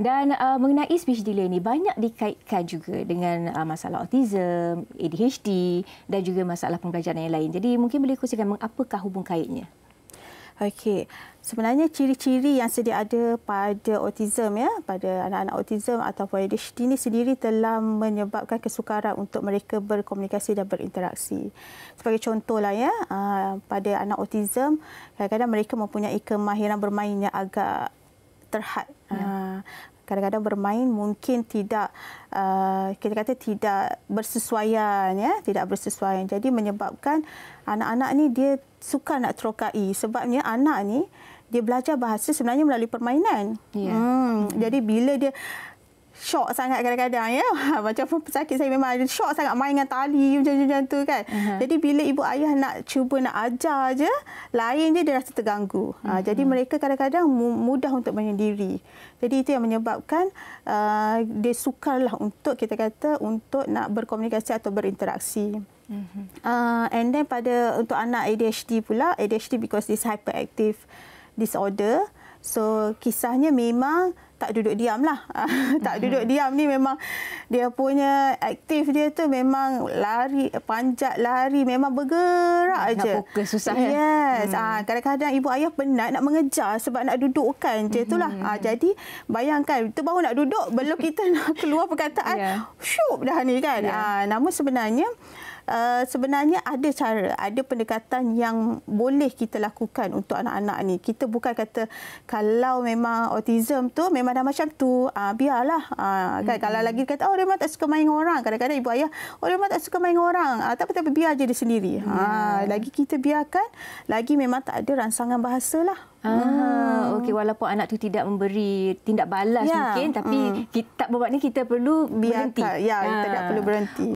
Dan uh, mengenai speech delay ini banyak dikaitkan juga dengan uh, masalah autism, ADHD dan juga masalah pembelajaran yang lain. Jadi mungkin boleh kongsikan mengapakah hubung kaitnya? Okey. Sebenarnya ciri-ciri yang sedia ada pada autism ya, pada anak-anak autism ataupun ADHD ini sendiri telah menyebabkan kesukaran untuk mereka berkomunikasi dan berinteraksi. Sebagai contohlah ya, uh, pada anak autism kadang-kadang mereka mempunyai kemahiran bermain yang agak terhad. Ya. Uh, kadang-kadang bermain mungkin tidak uh, kita kata tidak bersesuaian ya tidak bersesuaian jadi menyebabkan anak-anak ni dia suka nak terokai sebabnya anak ni dia belajar bahasa sebenarnya melalui permainan yeah. hmm. mm-hmm. jadi bila dia shock sangat kadang-kadang ya macam sakit saya memang ada shock sangat main dengan tali macam-macam tu kan uh-huh. jadi bila ibu ayah nak cuba nak ajar je lain je dia rasa terganggu ah, uh-huh. jadi mereka kadang-kadang mudah untuk menyendiri jadi itu yang menyebabkan uh, dia sukarlah untuk kita kata untuk nak berkomunikasi atau berinteraksi uh-huh. uh, and then pada untuk anak ADHD pula ADHD because this hyperactive disorder so kisahnya memang tak duduk diam lah. Ah, tak duduk diam ni memang dia punya aktif dia tu memang lari, panjat lari, memang bergerak aja. Nak fokus susah ya. Yes. Hmm. Ah, kadang-kadang ibu ayah penat nak mengejar sebab nak dudukkan, kan je itulah. Ha, hmm. ah, jadi bayangkan itu baru nak duduk belum kita nak keluar perkataan yeah. syup dah ni kan. Yeah. Ya. Ha, namun sebenarnya Uh, sebenarnya ada cara, ada pendekatan yang boleh kita lakukan untuk anak-anak ni. Kita bukan kata kalau memang autism tu memang pandang macam tu, uh, biarlah. Uh, Mm-hmm. Kalau lagi kata, oh dia memang tak suka main dengan orang. Kadang-kadang ibu ayah, oh dia memang tak suka main dengan orang. Uh, ah, tak apa-apa, biar je dia sendiri. Mm. Ha, lagi kita biarkan, lagi memang tak ada rangsangan bahasa lah. Ah, hmm. okey walaupun anak tu tidak memberi tindak balas ya. mungkin tapi hmm. kita tak buat ni kita perlu Biarkan. berhenti. Ya, ha. kita tak perlu berhenti.